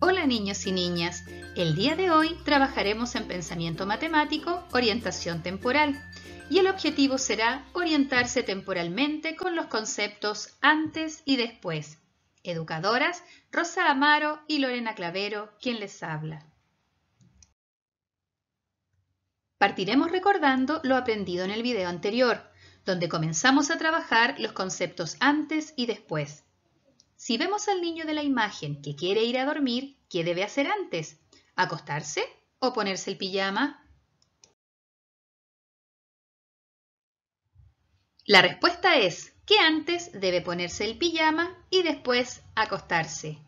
Hola niños y niñas, el día de hoy trabajaremos en pensamiento matemático, orientación temporal, y el objetivo será orientarse temporalmente con los conceptos antes y después. Educadoras Rosa Amaro y Lorena Clavero, quien les habla. Partiremos recordando lo aprendido en el video anterior, donde comenzamos a trabajar los conceptos antes y después. Si vemos al niño de la imagen que quiere ir a dormir, ¿qué debe hacer antes? ¿Acostarse o ponerse el pijama? La respuesta es que antes debe ponerse el pijama y después acostarse.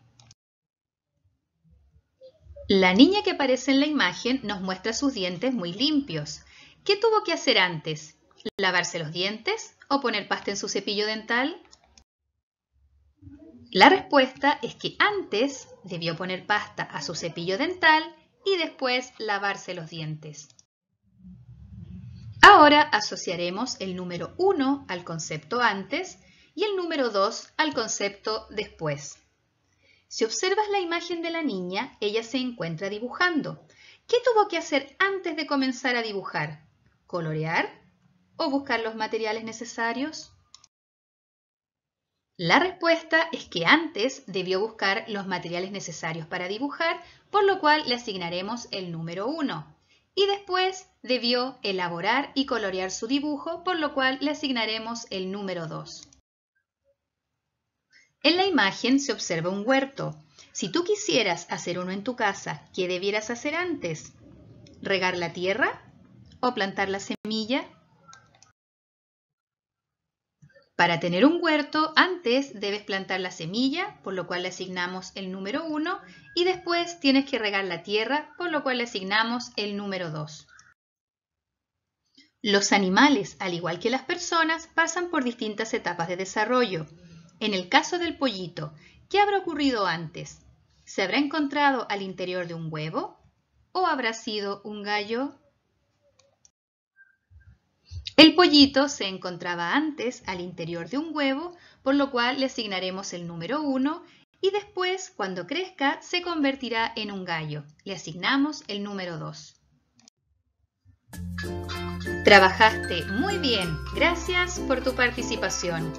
La niña que aparece en la imagen nos muestra sus dientes muy limpios. ¿Qué tuvo que hacer antes? ¿Lavarse los dientes o poner pasta en su cepillo dental? La respuesta es que antes debió poner pasta a su cepillo dental y después lavarse los dientes. Ahora asociaremos el número 1 al concepto antes y el número 2 al concepto después. Si observas la imagen de la niña, ella se encuentra dibujando. ¿Qué tuvo que hacer antes de comenzar a dibujar? ¿Colorear? ¿O buscar los materiales necesarios? La respuesta es que antes debió buscar los materiales necesarios para dibujar, por lo cual le asignaremos el número 1. Y después debió elaborar y colorear su dibujo, por lo cual le asignaremos el número 2. En la imagen se observa un huerto. Si tú quisieras hacer uno en tu casa, ¿qué debieras hacer antes? ¿Regar la tierra? ¿O plantar la semilla? Para tener un huerto, antes debes plantar la semilla, por lo cual le asignamos el número 1, y después tienes que regar la tierra, por lo cual le asignamos el número 2. Los animales, al igual que las personas, pasan por distintas etapas de desarrollo. En el caso del pollito, ¿qué habrá ocurrido antes? ¿Se habrá encontrado al interior de un huevo? ¿O habrá sido un gallo? El pollito se encontraba antes al interior de un huevo, por lo cual le asignaremos el número 1 y después, cuando crezca, se convertirá en un gallo. Le asignamos el número 2. Trabajaste muy bien. Gracias por tu participación.